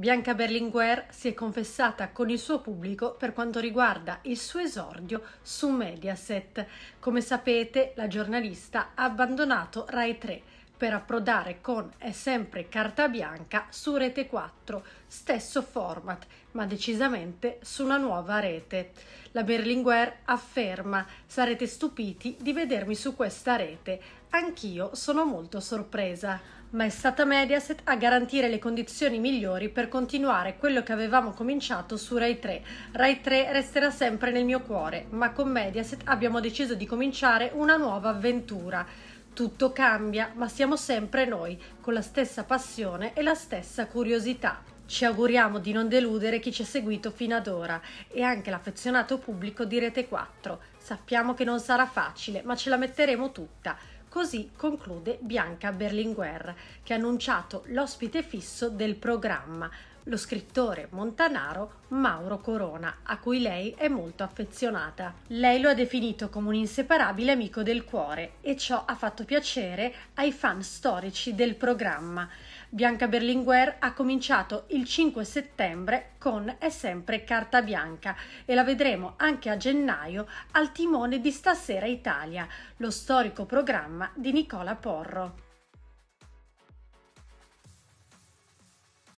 Bianca Berlinguer si è confessata con il suo pubblico per quanto riguarda il suo esordio su Mediaset. Come sapete, la giornalista ha abbandonato Rai 3 per approdare con e sempre carta bianca su Rete 4, stesso format, ma decisamente su una nuova rete. La Berlinguer afferma: Sarete stupiti di vedermi su questa rete. Anch'io sono molto sorpresa. Ma è stata Mediaset a garantire le condizioni migliori per continuare quello che avevamo cominciato su Rai 3. Rai 3 resterà sempre nel mio cuore, ma con Mediaset abbiamo deciso di cominciare una nuova avventura. Tutto cambia, ma siamo sempre noi, con la stessa passione e la stessa curiosità. Ci auguriamo di non deludere chi ci ha seguito fino ad ora e anche l'affezionato pubblico di Rete 4. Sappiamo che non sarà facile, ma ce la metteremo tutta. Così conclude Bianca Berlinguer, che ha annunciato l'ospite fisso del programma lo scrittore montanaro Mauro Corona, a cui lei è molto affezionata. Lei lo ha definito come un inseparabile amico del cuore e ciò ha fatto piacere ai fan storici del programma. Bianca Berlinguer ha cominciato il 5 settembre con È sempre carta bianca e la vedremo anche a gennaio al timone di Stasera Italia, lo storico programma di Nicola Porro.